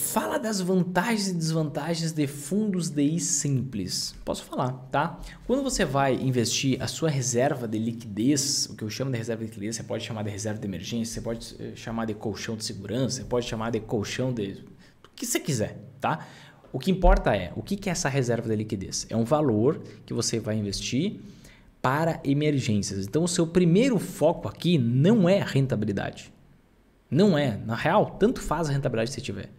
Fala das vantagens e desvantagens de fundos DI simples. Posso falar, tá? Quando você vai investir a sua reserva de liquidez, o que eu chamo de reserva de liquidez, você pode chamar de reserva de emergência, você pode eh, chamar de colchão de segurança, você pode chamar de colchão de o que você quiser, tá? O que importa é o que é essa reserva de liquidez. É um valor que você vai investir para emergências. Então, o seu primeiro foco aqui não é rentabilidade. Não é. Na real, tanto faz a rentabilidade que você tiver.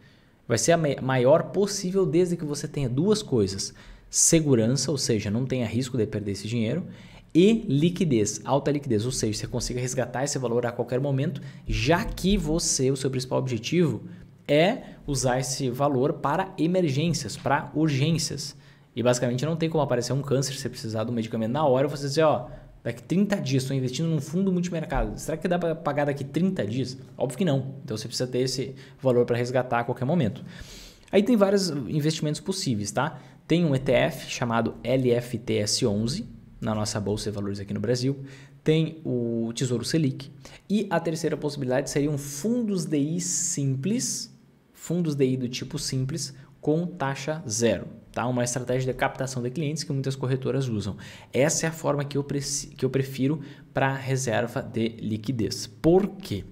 Vai ser a maior possível desde que você tenha duas coisas: segurança, ou seja, não tenha risco de perder esse dinheiro, e liquidez, alta liquidez, ou seja, você consiga resgatar esse valor a qualquer momento, já que você, o seu principal objetivo é usar esse valor para emergências, para urgências. E basicamente não tem como aparecer um câncer se você precisar do medicamento na hora, você dizer, ó, Daqui 30 dias estou investindo num fundo multimercado. Será que dá para pagar daqui 30 dias? Óbvio que não. Então você precisa ter esse valor para resgatar a qualquer momento. Aí tem vários investimentos possíveis, tá? Tem um ETF chamado LFTS11 na nossa bolsa de valores aqui no Brasil. Tem o Tesouro Selic. E a terceira possibilidade seriam fundos DI simples, fundos DI do tipo simples com taxa zero tá? uma estratégia de captação de clientes que muitas corretoras usam. Essa é a forma que eu, que eu prefiro para reserva de liquidez. Por quê?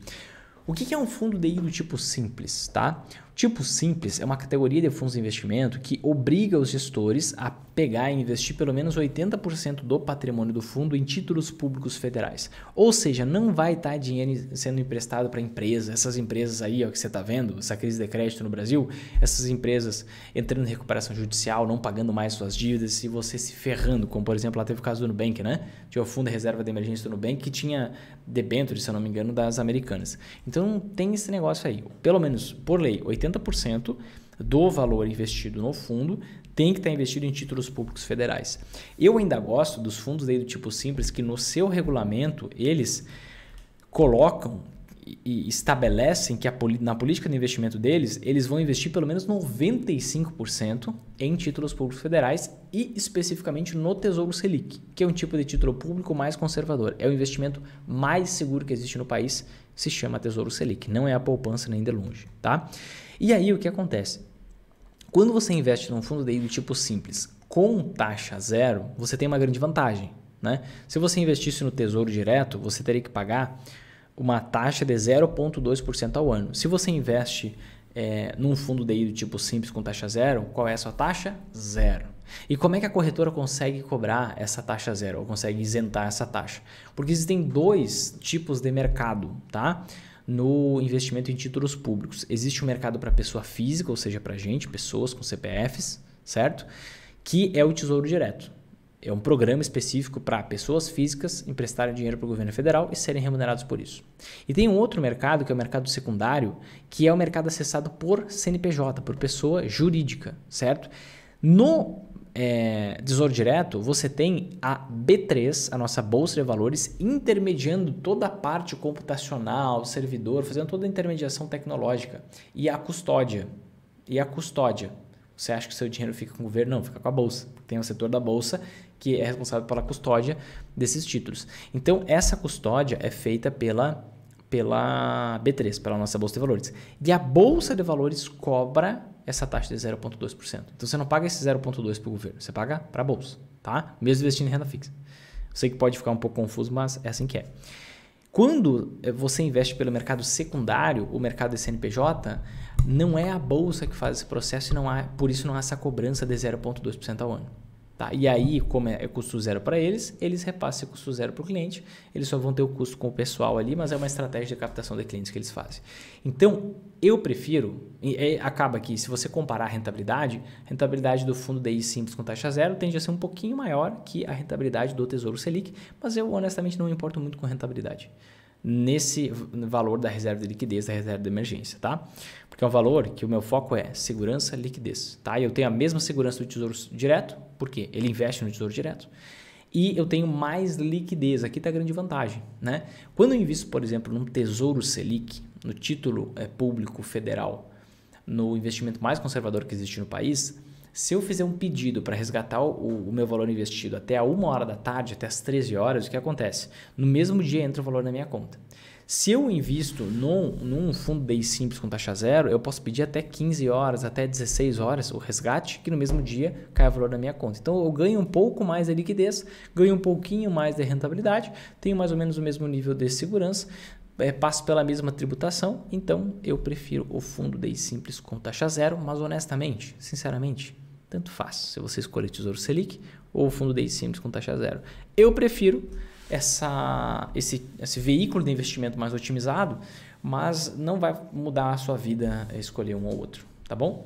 O que é um fundo de do tipo simples? Tá? Tipo simples é uma categoria de fundos de investimento que obriga os gestores a pegar e investir pelo menos 80% do patrimônio do fundo em títulos públicos federais. Ou seja, não vai estar tá dinheiro sendo emprestado para empresas, essas empresas aí ó, que você está vendo, essa crise de crédito no Brasil, essas empresas entrando em recuperação judicial, não pagando mais suas dívidas e você se ferrando, como por exemplo lá teve o caso do Nubank, né? Tinha o fundo de reserva de emergência do Nubank que tinha debêntures, se eu não me engano, das americanas. Então tem esse negócio aí, pelo menos por lei, 80 cento do valor investido no fundo tem que estar investido em títulos públicos federais. Eu ainda gosto dos fundos do tipo simples que no seu regulamento eles colocam e estabelecem que a, na política de investimento deles, eles vão investir pelo menos 95% em títulos públicos federais e especificamente no Tesouro Selic, que é um tipo de título público mais conservador. É o investimento mais seguro que existe no país, se chama Tesouro Selic, não é a poupança nem de longe, tá? E aí o que acontece? Quando você investe num fundo DI do tipo simples com taxa zero, você tem uma grande vantagem, né? Se você investisse no Tesouro Direto, você teria que pagar uma taxa de 0,2% ao ano. Se você investe é, num fundo DI do tipo simples com taxa zero, qual é a sua taxa? Zero. E como é que a corretora consegue cobrar essa taxa zero ou consegue isentar essa taxa? Porque existem dois tipos de mercado, tá? No investimento em títulos públicos. Existe o um mercado para pessoa física, ou seja, para gente, pessoas com CPFs, certo? Que é o Tesouro Direto. É um programa específico para pessoas físicas emprestarem dinheiro para o governo federal e serem remunerados por isso. E tem um outro mercado, que é o mercado secundário, que é o mercado acessado por CNPJ, por pessoa jurídica, certo? No é, Tesouro Direto, você tem a B3, a nossa Bolsa de Valores, intermediando toda a parte computacional, servidor, fazendo toda a intermediação tecnológica e a custódia. E a custódia, você acha que seu dinheiro fica com o governo? Não, fica com a bolsa. Tem o setor da bolsa que é responsável pela custódia desses títulos. Então, essa custódia é feita pela, pela B3, pela nossa Bolsa de Valores. E a Bolsa de Valores cobra essa taxa de 0,2%. Então, você não paga esse 0,2% para o governo, você paga para a Bolsa, tá? Mesmo investindo em renda fixa. Eu sei que pode ficar um pouco confuso, mas é assim que é. Quando eh, você investe pelo mercado secundário, o mercado de CNPJ, não é a bolsa que faz esse processo e não há, por isso não há essa cobrança de 0,2% ao ano. Tá? E aí, como é, é custo zero para eles, eles repassam esse custo zero para o cliente, eles só vão ter o custo com o pessoal ali, mas é uma estratégia de captação de clientes que eles fazem. Então, eu prefiro, acaba que se você comparar a rentabilidade, a rentabilidade do fundo DI simples com taxa zero tende a ser um pouquinho maior que a rentabilidade do Tesouro Selic, mas eu honestamente não me importo muito com rentabilidade nesse valor da reserva de liquidez, da reserva de emergência, tá? que é um valor que o meu foco é segurança, liquidez. Tá? Eu tenho a mesma segurança do Tesouro Direto, porque ele investe no Tesouro Direto. E eu tenho mais liquidez. Aqui está a grande vantagem. Né? Quando eu invisto, por exemplo, num Tesouro Selic, no título é, público federal, no investimento mais conservador que existe no país, se eu fizer um pedido para resgatar o, o, meu valor investido até a uma hora da tarde, até as 13 horas, o que acontece? No mesmo dia entra o valor na minha conta. Se eu invisto num, num fundo DI simples com taxa zero, eu posso pedir até 15 horas, até 16 horas o resgate, que no mesmo dia cai o valor da minha conta. Então eu ganho um pouco mais de liquidez, ganho um pouquinho mais de rentabilidade, tenho mais ou menos o mesmo nível de segurança, é, passo pela mesma tributação, então eu prefiro o fundo DI simples com taxa zero, mas honestamente, sinceramente, tanto faz se você escolher Tesouro Selic ou o fundo DI simples com taxa zero. Eu prefiro essa, esse, esse veículo de investimento mais otimizado, mas não vai mudar a sua vida escolher um ou outro, tá bom?